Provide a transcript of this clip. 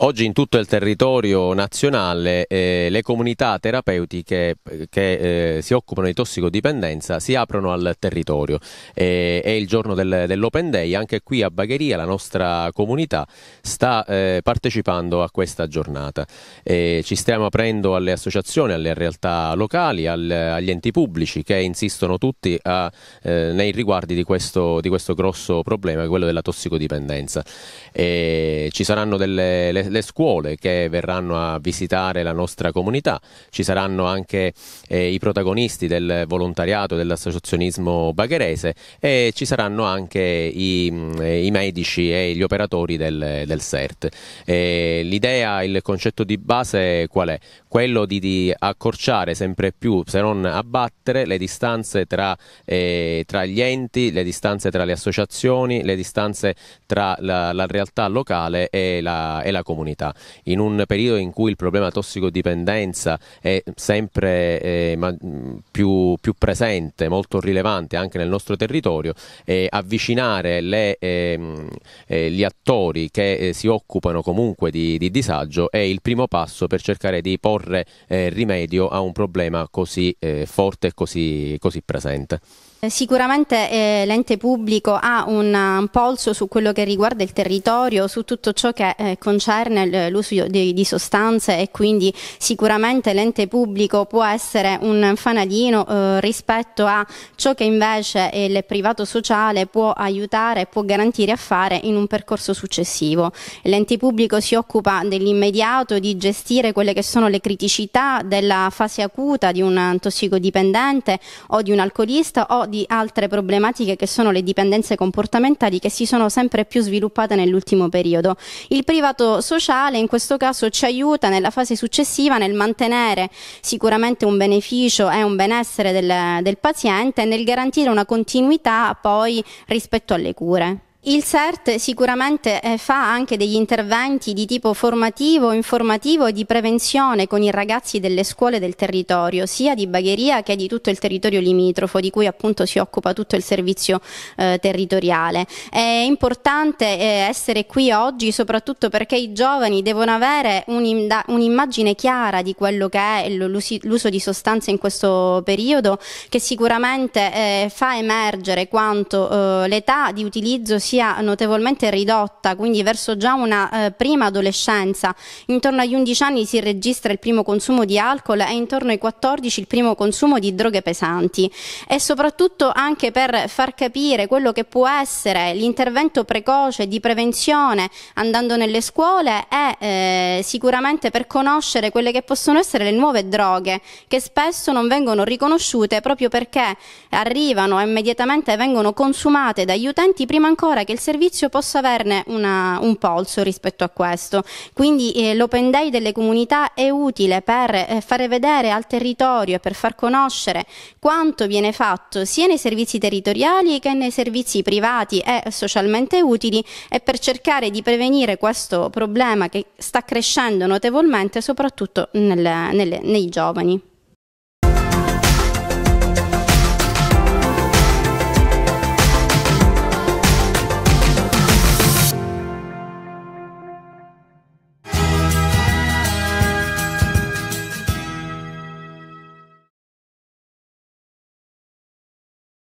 Oggi in tutto il territorio nazionale eh, le comunità terapeutiche eh, che eh, si occupano di tossicodipendenza si aprono al territorio. Eh, è il giorno del, dell'Open Day, anche qui a Bagheria la nostra comunità sta eh, partecipando a questa giornata. Eh, ci stiamo aprendo alle associazioni, alle realtà locali, al, agli enti pubblici che insistono tutti a, nei riguardi di questo, di questo, grosso problema, quello della tossicodipendenza. ci saranno delle le, le, scuole che verranno a visitare la nostra comunità, ci saranno anche eh, i protagonisti del volontariato e dell'associazionismo bagherese e ci saranno anche i, mm, i medici e gli operatori del, del CERT. Eh, l'idea, il concetto di base qual è? Quello di, di accorciare sempre più, se non abbattere, le distanze tra, eh, tra, gli enti, le distanze tra le associazioni, le distanze tra la, la realtà locale e la, e la comunità comunità. In un periodo in cui il problema tossicodipendenza è sempre eh, ma, mm, più, più, presente, molto rilevante anche nel nostro territorio, eh, avvicinare le, ehm, eh, gli attori che eh, si occupano comunque di, di, disagio è il primo passo per cercare di porre eh, rimedio a un problema così eh, forte e così, così presente. Eh, sicuramente eh, l'ente pubblico ha un, eh, un, polso su quello che riguarda il territorio, su tutto ciò che eh, concerne l'uso di, di, sostanze e quindi sicuramente l'ente pubblico può essere un fanalino eh, rispetto a ciò che invece il privato sociale può aiutare e può garantire a fare in un percorso successivo. L'ente pubblico si occupa dell'immediato, di gestire quelle che sono le criticità della fase acuta di un eh, tossicodipendente o di un alcolista o di altre problematiche che sono le dipendenze comportamentali che si sono sempre più sviluppate nell'ultimo periodo. Il privato sociale in questo caso ci aiuta nella fase successiva nel mantenere sicuramente un beneficio e un benessere del, del paziente e nel garantire una continuità poi rispetto alle cure. Il CERT sicuramente eh, fa anche degli interventi di tipo formativo, informativo e di prevenzione con i ragazzi delle scuole del territorio, sia di Bagheria che di tutto il territorio limitrofo, di cui appunto si occupa tutto il servizio eh, territoriale. È importante eh, essere qui oggi soprattutto perché i giovani devono avere un'immagine chiara di quello che è l'uso di sostanze in questo periodo, che sicuramente eh, fa emergere quanto eh, l'età di utilizzo sia sia notevolmente ridotta, quindi verso già una eh, prima adolescenza. Intorno agli 11 anni si registra il primo consumo di alcol e intorno ai 14 il primo consumo di droghe pesanti e soprattutto anche per far capire quello che può essere l'intervento precoce di prevenzione andando nelle scuole e eh, sicuramente per conoscere quelle che possono essere le nuove droghe che spesso non vengono riconosciute proprio perché arrivano e immediatamente vengono consumate dagli utenti prima ancora che il servizio possa averne una, un polso rispetto a questo. Quindi eh, l'open day delle comunità è utile per eh, fare vedere al territorio e per far conoscere quanto viene fatto sia nei servizi territoriali che nei servizi privati e socialmente utili e per cercare di prevenire questo problema che sta crescendo notevolmente soprattutto nel, nel, nei giovani.